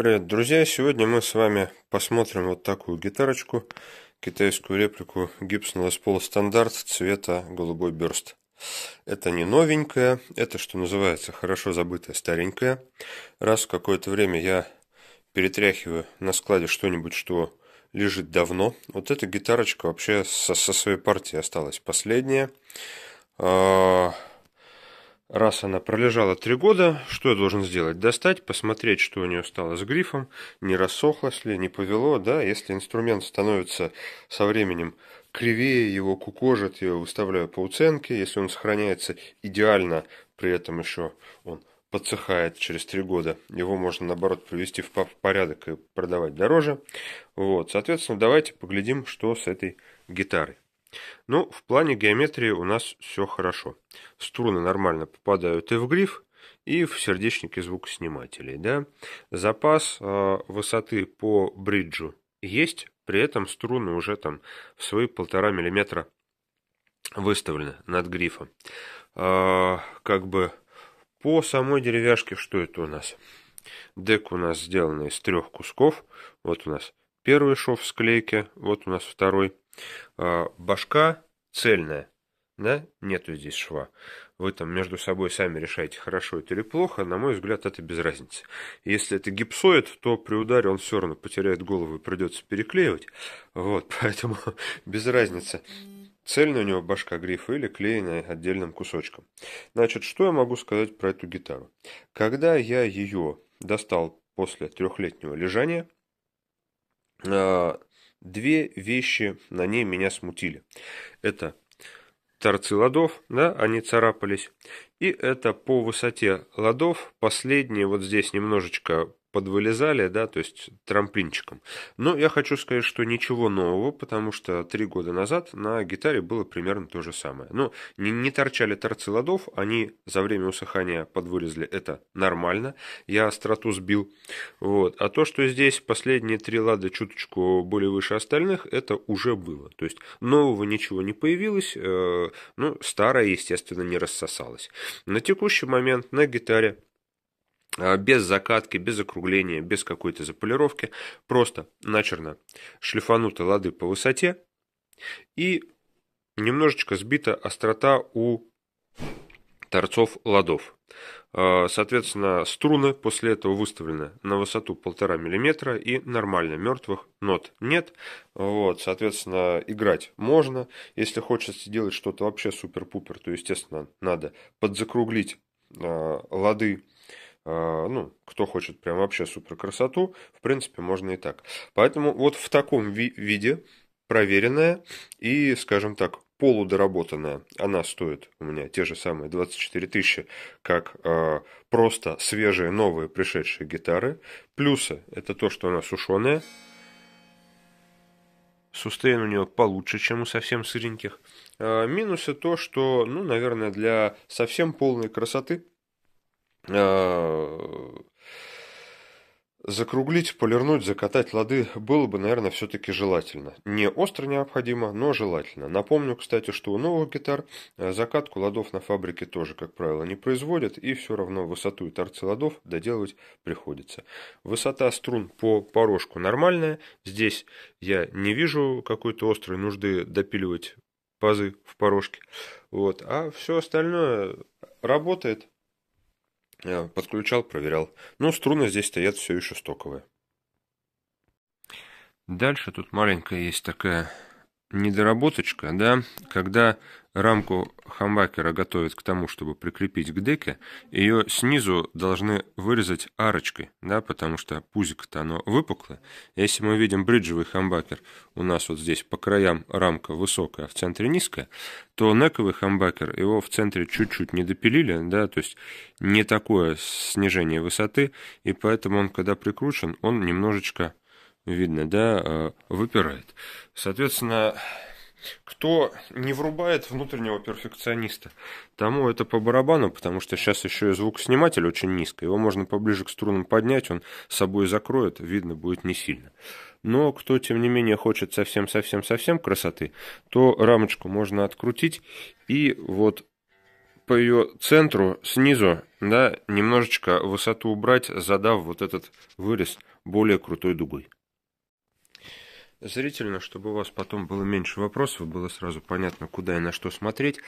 Привет, друзья! Сегодня мы с вами посмотрим вот такую гитарочку, китайскую реплику Gibson Les Paul Standard цвета голубой берст. Это не новенькая, это, что называется, хорошо забытая старенькая. Раз в какое-то время я перетряхиваю на складе что-нибудь, что лежит давно. Вот эта гитарочка вообще со, со своей партии осталась последняя. А, Раз она пролежала три года, что я должен сделать? Достать, посмотреть, что у нее стало с грифом, не рассохлось ли, не повело, да, если инструмент становится со временем кривее, его кукожит, я его выставляю по уценке, если он сохраняется идеально, при этом еще он подсыхает через три года, его можно, наоборот, привести в порядок и продавать дороже. Вот, соответственно, давайте поглядим, что с этой гитарой. Ну, в плане геометрии у нас все хорошо. Струны нормально попадают и в гриф, и в сердечники звукоснимателей. Да? Запас э, высоты по бриджу есть, при этом струны уже там в свои полтора миллиметра выставлены над грифом. Э, как бы по самой деревяшке что это у нас? Дек у нас сделан из трех кусков. Вот у нас первый шов в склейке, вот у нас второй – а, башка цельная, да, нету здесь шва. Вы там между собой сами решаете, хорошо это или плохо, на мой взгляд, это без разницы. Если это гипсоид, то при ударе он все равно потеряет голову и придется переклеивать. Вот, поэтому без разницы. Цельная у него башка грифа или клеенная отдельным кусочком. Значит, что я могу сказать про эту гитару? Когда я ее достал после трехлетнего лежания, а, Две вещи на ней меня смутили. Это торцы ладов, да, они царапались, и это по высоте ладов. Последние вот здесь немножечко подвылезали, да, то есть трамплинчиком. Но я хочу сказать, что ничего нового, потому что три года назад на гитаре было примерно то же самое. Но не, не торчали торцы ладов, они за время усыхания подвылезли, это нормально, я остроту сбил. Вот. А то, что здесь последние три лада чуточку были выше остальных, это уже было. То есть нового ничего не появилось, э, ну, старое, естественно, не рассосалось. На текущий момент на гитаре а, без закатки, без округления, без какой-то заполировки, просто начерно шлифануты лады по высоте и немножечко сбита острота у торцов ладов. Э, соответственно, струны после этого выставлены на высоту 1,5 мм и нормально, мертвых нот нет. Вот, соответственно, играть можно. Если хочется делать что-то вообще супер-пупер, то, естественно, надо подзакруглить э, лады. Э, ну, кто хочет прям вообще супер красоту, в принципе, можно и так. Поэтому вот в таком ви виде проверенная и, скажем так, полудоработанная, она стоит у меня те же самые 24 тысячи, как э, просто свежие, новые, пришедшие гитары. Плюсы – это то, что она сушеная. Сустейн у нее получше, чем у совсем сыреньких. Э, минусы то, что, ну, наверное, для совсем полной красоты э, Закруглить, полирнуть, закатать лады было бы, наверное, все-таки желательно. Не остро необходимо, но желательно. Напомню, кстати, что у новых гитар э, закатку ладов на фабрике тоже, как правило, не производят, и все равно высоту и торцы ладов доделывать приходится. Высота струн по порожку нормальная. Здесь я не вижу какой-то острой нужды допиливать пазы в порожке. Вот. А все остальное работает, Э, подключал, проверял. Но ну, струны здесь стоят все еще стоковые. Дальше тут маленькая есть такая недоработочка, да, когда рамку хамбакера готовят к тому, чтобы прикрепить к деке, ее снизу должны вырезать арочкой, да, потому что пузико-то оно выпуклое. Если мы видим бриджевый хамбакер, у нас вот здесь по краям рамка высокая, а в центре низкая, то нековый хамбакер, его в центре чуть-чуть не допилили, да, то есть не такое снижение высоты, и поэтому он, когда прикручен, он немножечко видно, да, э, выпирает. Соответственно, кто не врубает внутреннего перфекциониста, тому это по барабану, потому что сейчас еще и звукосниматель очень низко, его можно поближе к струнам поднять, он собой закроет, видно будет не сильно. Но кто, тем не менее, хочет совсем-совсем-совсем красоты, то рамочку можно открутить и вот по ее центру, снизу, да, немножечко высоту убрать, задав вот этот вырез более крутой дугой зрительно, чтобы у вас потом было меньше вопросов, было сразу понятно, куда и на что смотреть.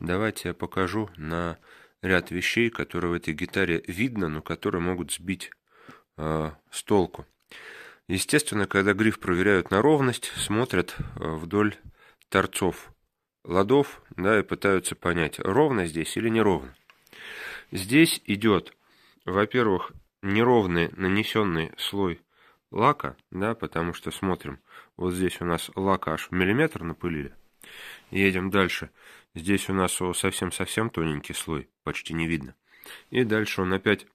Давайте я покажу на ряд вещей, которые в этой гитаре видно, но которые могут сбить э, с толку. Естественно, когда гриф проверяют на ровность, смотрят а, вдоль торцов ладов да, и пытаются понять, ровно здесь или неровно. Здесь идет, во-первых, неровный нанесенный слой лака, да, потому что смотрим, вот здесь у нас лака аж миллиметр напылили. Едем дальше. Здесь у нас совсем-совсем тоненький слой, почти не видно. И дальше он опять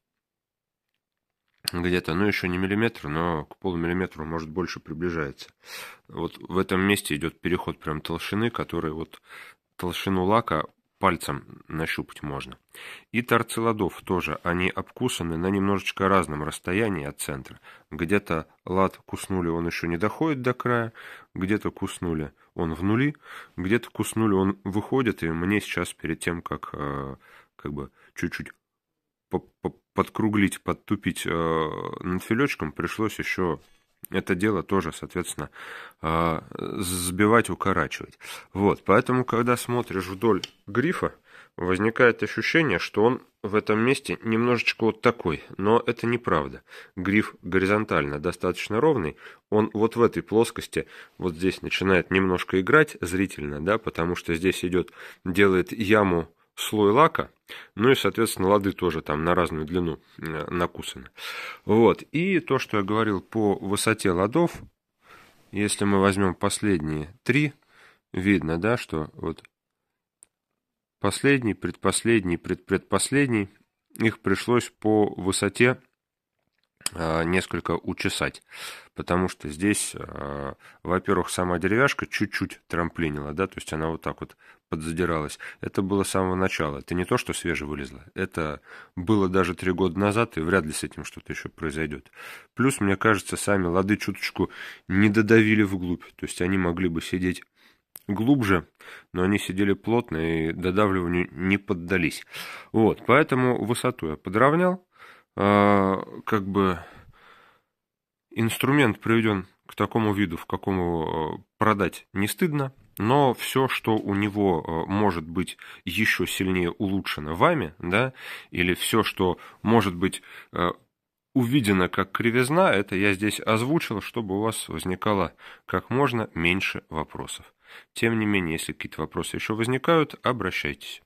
где-то, ну еще не миллиметр, но к полумиллиметру, может, больше приближается. Вот в этом месте идет переход прям толщины, который вот толщину лака пальцем нащупать можно. И торцы ладов тоже, они обкусаны на немножечко разном расстоянии от центра. Где-то лад куснули, он еще не доходит до края, где-то куснули, он в нули, где-то куснули, он выходит, и мне сейчас перед тем, как э, как бы чуть-чуть подкруглить, подтупить э, над филечком, пришлось еще это дело тоже, соответственно, а, сбивать, укорачивать. Вот, поэтому, когда смотришь вдоль грифа, возникает ощущение, что он в этом месте немножечко вот такой, но это неправда. Гриф горизонтально достаточно ровный, он вот в этой плоскости, вот здесь начинает немножко играть зрительно, да, потому что здесь идет, делает яму слой лака, ну и, соответственно, лады тоже там на разную длину э, накусаны. Вот, и то, что я говорил по высоте ладов, если мы возьмем последние три, видно, да, что вот последний, предпоследний, предпредпоследний, их пришлось по высоте Э, несколько учесать, потому что здесь, э, во-первых, сама деревяшка чуть-чуть трамплинила, да, то есть она вот так вот подзадиралась. Это было с самого начала, это не то, что свеже вылезло, это было даже три года назад, и вряд ли с этим что-то еще произойдет. Плюс, мне кажется, сами лады чуточку не додавили вглубь, то есть они могли бы сидеть глубже, но они сидели плотно и додавливанию не поддались. Вот, поэтому высоту я подровнял, Э, как бы инструмент приведен к такому виду, в каком его э, продать не стыдно, но все, что у него э, может быть еще сильнее улучшено вами, да, или все, что может быть увидено как кривизна, это я здесь озвучил, чтобы у вас возникало как можно меньше вопросов. Тем не менее, если какие-то вопросы еще возникают, обращайтесь.